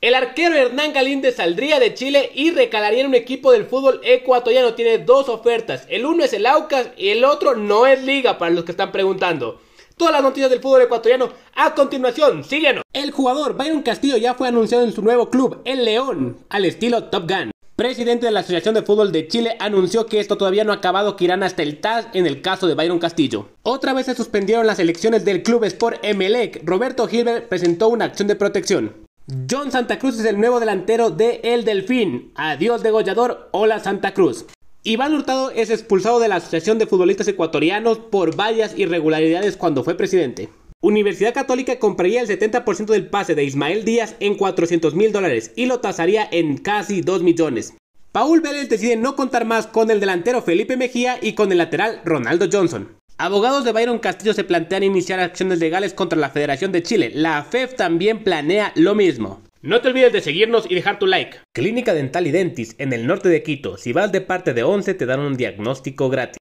El arquero Hernán Galíndez saldría de Chile y recalaría en un equipo del fútbol ecuatoriano. Tiene dos ofertas. El uno es el Aucas y el otro no es Liga, para los que están preguntando. Todas las noticias del fútbol ecuatoriano a continuación. Síguenos. El jugador Byron Castillo ya fue anunciado en su nuevo club, el León, al estilo Top Gun presidente de la Asociación de Fútbol de Chile, anunció que esto todavía no ha acabado, que irán hasta el TAS en el caso de Byron Castillo. Otra vez se suspendieron las elecciones del Club Sport Emelec. Roberto Gilbert presentó una acción de protección. John Santa Cruz es el nuevo delantero de El Delfín. Adiós degollador, hola Santa Cruz. Iván Hurtado es expulsado de la Asociación de Futbolistas Ecuatorianos por varias irregularidades cuando fue presidente. Universidad Católica compraría el 70% del pase de Ismael Díaz en 400 mil dólares y lo tasaría en casi 2 millones. Paul Vélez decide no contar más con el delantero Felipe Mejía y con el lateral Ronaldo Johnson. Abogados de Byron Castillo se plantean iniciar acciones legales contra la Federación de Chile. La FEF también planea lo mismo. No te olvides de seguirnos y dejar tu like. Clínica Dental y Dentis en el norte de Quito. Si vas de parte de 11 te dan un diagnóstico gratis.